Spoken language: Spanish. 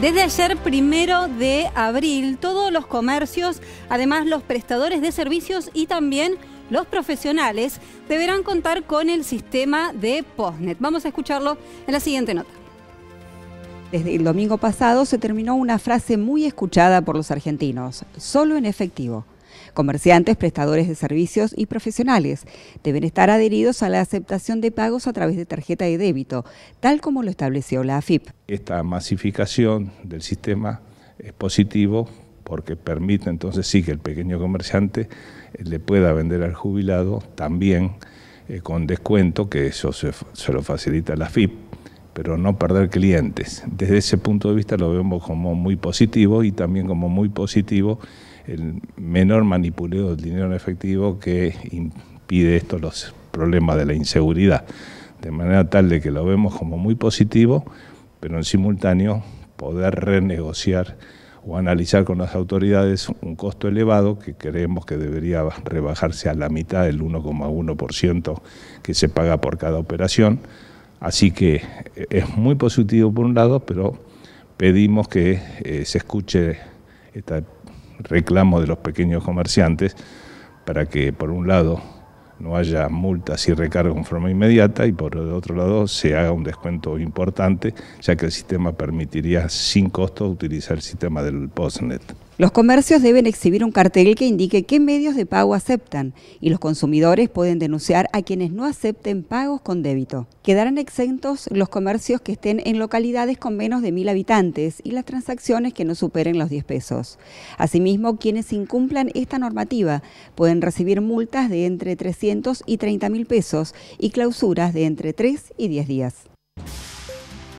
Desde ayer, primero de abril, todos los comercios, además los prestadores de servicios y también los profesionales deberán contar con el sistema de Postnet. Vamos a escucharlo en la siguiente nota. Desde el domingo pasado se terminó una frase muy escuchada por los argentinos, solo en efectivo. Comerciantes, prestadores de servicios y profesionales deben estar adheridos a la aceptación de pagos a través de tarjeta de débito, tal como lo estableció la AFIP. Esta masificación del sistema es positivo porque permite entonces sí que el pequeño comerciante eh, le pueda vender al jubilado también eh, con descuento, que eso se, lo facilita la AFIP pero no perder clientes. Desde ese punto de vista lo vemos como muy positivo y también como muy positivo el menor manipuleo del dinero en efectivo que impide estos los problemas de la inseguridad. De manera tal de que lo vemos como muy positivo, pero en simultáneo poder renegociar o analizar con las autoridades un costo elevado que creemos que debería rebajarse a la mitad del 1,1% que se paga por cada operación Así que eh, es muy positivo por un lado, pero pedimos que eh, se escuche este reclamo de los pequeños comerciantes para que, por un lado, no haya multas y recargos de forma inmediata y por otro lado se haga un descuento importante, ya que el sistema permitiría sin costo utilizar el sistema del Postnet. Los comercios deben exhibir un cartel que indique qué medios de pago aceptan y los consumidores pueden denunciar a quienes no acepten pagos con débito. Quedarán exentos los comercios que estén en localidades con menos de mil habitantes y las transacciones que no superen los 10 pesos. Asimismo, quienes incumplan esta normativa pueden recibir multas de entre 300 y 30 mil pesos y clausuras de entre 3 y 10 días.